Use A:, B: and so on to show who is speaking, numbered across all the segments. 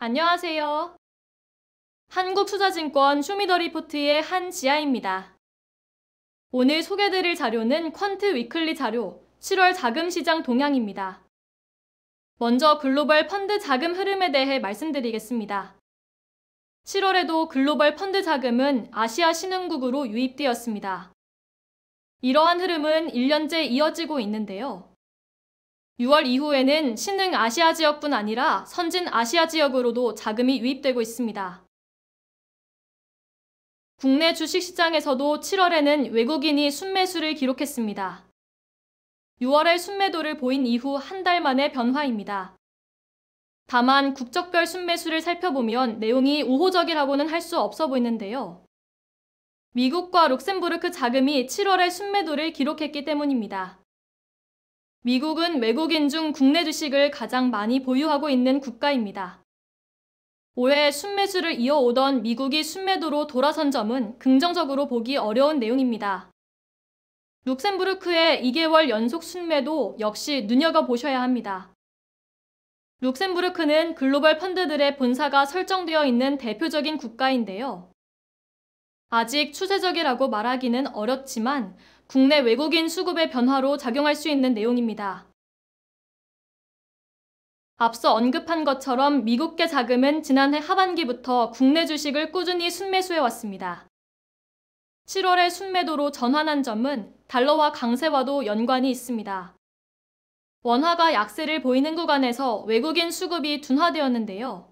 A: 안녕하세요. 한국투자증권 슈미더리포트의 한지아입니다. 오늘 소개드릴 자료는 퀀트 위클리 자료 7월 자금시장 동향입니다. 먼저 글로벌 펀드 자금 흐름에 대해 말씀드리겠습니다. 7월에도 글로벌 펀드 자금은 아시아 신흥국으로 유입되었습니다. 이러한 흐름은 1년째 이어지고 있는데요. 6월 이후에는 신흥 아시아 지역뿐 아니라 선진 아시아 지역으로도 자금이 유입되고 있습니다. 국내 주식시장에서도 7월에는 외국인이 순매수를 기록했습니다. 6월에 순매도를 보인 이후 한 달 만의 변화입니다. 다만 국적별 순매수를 살펴보면 내용이 우호적이라고는 할 수 없어 보이는데요. 미국과 룩셈부르크 자금이 7월에 순매도를 기록했기 때문입니다. 미국은 외국인 중 국내 주식을 가장 많이 보유하고 있는 국가입니다. 올해 순매수를 이어오던 미국이 순매도로 돌아선 점은 긍정적으로 보기 어려운 내용입니다. 룩셈부르크의 2개월 연속 순매도 역시 눈여겨보셔야 합니다. 룩셈부르크는 글로벌 펀드들의 본사가 설정되어 있는 대표적인 국가인데요. 아직 추세적이라고 말하기는 어렵지만 국내 외국인 수급의 변화로 작용할 수 있는 내용입니다. 앞서 언급한 것처럼 미국계 자금은 지난해 하반기부터 국내 주식을 꾸준히 순매수해 왔습니다. 7월에 순매도로 전환한 점은 달러와 강세와도 연관이 있습니다. 원화가 약세를 보이는 구간에서 외국인 수급이 둔화되었는데요.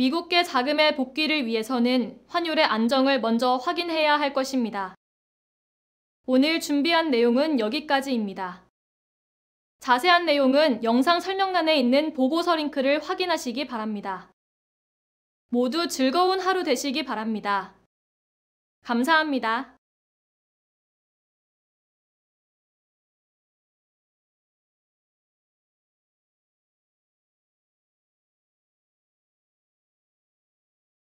A: 미국계 자금의 복귀를 위해서는 환율의 안정을 먼저 확인해야 할 것입니다. 오늘 준비한 내용은 여기까지입니다. 자세한 내용은 영상 설명란에 있는 보고서 링크를 확인하시기 바랍니다. 모두 즐거운 하루 되시기 바랍니다. 감사합니다.